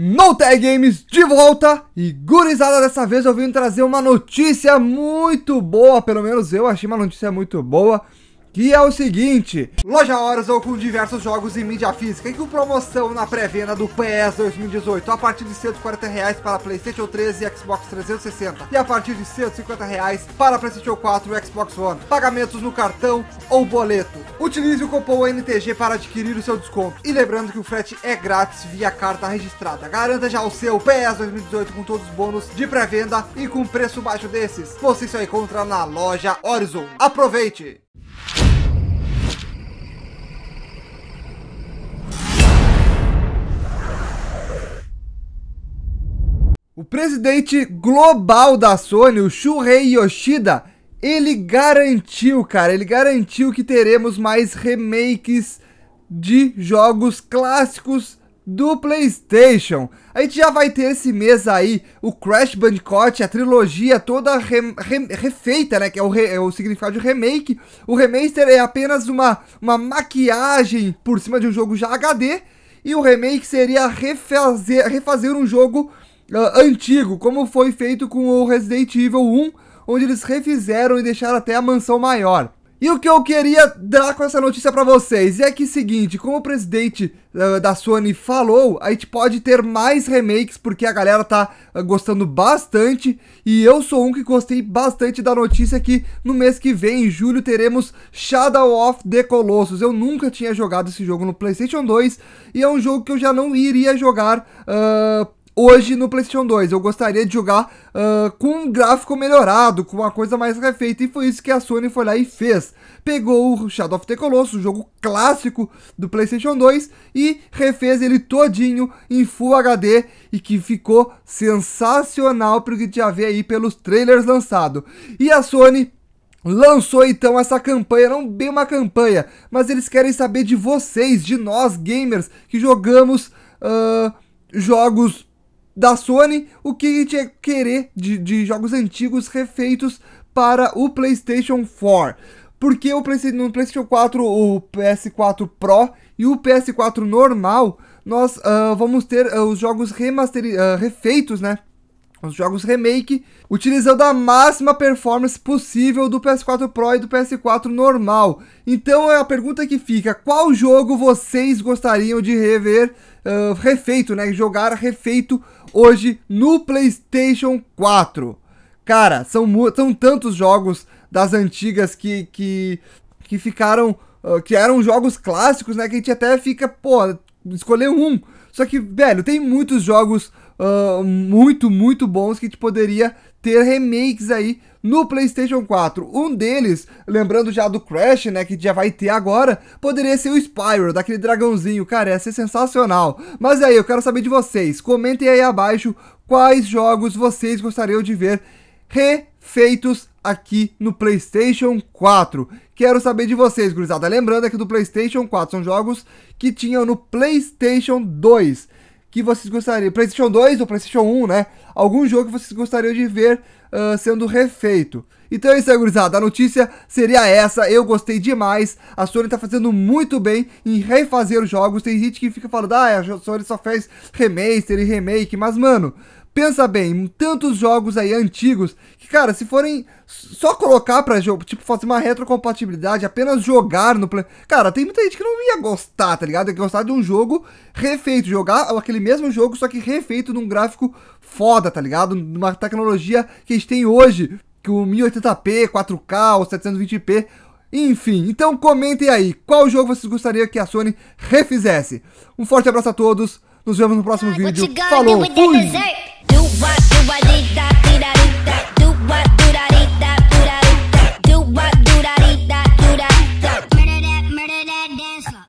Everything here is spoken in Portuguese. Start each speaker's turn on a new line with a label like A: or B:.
A: No Tag Games de volta e gurizada dessa vez eu vim trazer uma notícia muito boa, pelo menos eu achei uma notícia muito boa que é o seguinte, loja horas ou com diversos jogos em mídia física e com promoção na pré-venda do PS 2018 a partir de 140 reais para Playstation 13 e Xbox 360 e a partir de 150 reais para Playstation 4 e Xbox One, pagamentos no cartão ou boleto. Utilize o cupom NTG para adquirir o seu desconto e lembrando que o frete é grátis via carta registrada. Garanta já o seu PS 2018 com todos os bônus de pré-venda e com preço baixo desses. Você só encontra na loja Horizon. Aproveite! O presidente global da Sony, o Shuhei Yoshida, ele garantiu, cara, ele garantiu que teremos mais remakes de jogos clássicos do PlayStation. A gente já vai ter esse mês aí o Crash Bandicoot, a trilogia toda re, re, refeita, né? Que é o, re, é o significado de remake. O remaster é apenas uma, uma maquiagem por cima de um jogo já HD. E o remake seria refazer, refazer um jogo uh, antigo, como foi feito com o Resident Evil 1, onde eles refizeram e deixaram até a mansão maior. E o que eu queria dar com essa notícia para vocês é que seguinte, como o presidente uh, da Sony falou, a gente pode ter mais remakes porque a galera tá uh, gostando bastante e eu sou um que gostei bastante da notícia que no mês que vem, em julho, teremos Shadow of the Colossus. Eu nunca tinha jogado esse jogo no PlayStation 2 e é um jogo que eu já não iria jogar uh, hoje no PlayStation 2. Eu gostaria de jogar uh, com um gráfico melhorado, com uma coisa mais refeita, e foi isso que a Sony foi lá e fez. Pegou o Shadow of the Colossus, o jogo clássico do PlayStation 2, e refez ele todinho em Full HD e que ficou sensacional para o que já vê aí pelos trailers lançados. E a Sony lançou então essa campanha, não bem uma campanha, mas eles querem saber de vocês, de nós gamers que jogamos uh, jogos da Sony, o que a gente ia querer de, de jogos antigos refeitos para o PlayStation 4. Porque o PlayStation, no PlayStation 4, o PS4 Pro e o PS4 normal, nós uh, vamos ter uh, os jogos remasteri uh, ah, refeitos, né? Os jogos remake, utilizando a máxima performance possível do PS4 Pro e do PS4 normal. Então é a pergunta que fica, qual jogo vocês gostariam de rever uh, refeito, né? Jogar refeito hoje no PlayStation 4? Cara, são, são tantos jogos das antigas que, que, que ficaram, uh, que eram jogos clássicos, né? Que a gente até fica, pô, escolher um. Só que, velho, tem muitos jogos uh, muito, muito bons que a gente poderia ter remakes aí no PlayStation 4. Um deles, lembrando já do Crash, né, que já vai ter agora, poderia ser o Spyro, daquele dragãozinho. Cara, ia ser sensacional. Mas aí, eu quero saber de vocês. Comentem aí abaixo quais jogos vocês gostariam de ver re feitos aqui no PlayStation 4. Quero saber de vocês, gurizada. Lembrando que do PlayStation 4 são jogos que tinham no PlayStation 2 que vocês gostariam, PlayStation 2 ou PlayStation 1, né? Algum jogo que vocês gostariam de ver uh, sendo refeito. Então é isso aí, gurizada. A notícia seria essa. Eu gostei demais. A Sony tá fazendo muito bem em refazer os jogos. Tem gente que fica falando, ah, a Sony só fez remaster e remake. Mas, mano, pensa bem, tantos jogos aí antigos que, cara, se forem só colocar pra jogo, tipo, fazer uma retrocompatibilidade, apenas jogar no Play. Cara, tem muita gente que não ia gostar, tá ligado? Ia gostar de um jogo refeito, jogar aquele mesmo jogo, só que refeito num gráfico foda, tá ligado? Numa tecnologia que a gente tem hoje, que o 1080p, 4K ou 720p. Enfim, então comentem aí qual jogo vocês gostariam que a Sony refizesse. Um forte abraço a todos, nos vemos no próximo vídeo. Falou, fui! What do I need?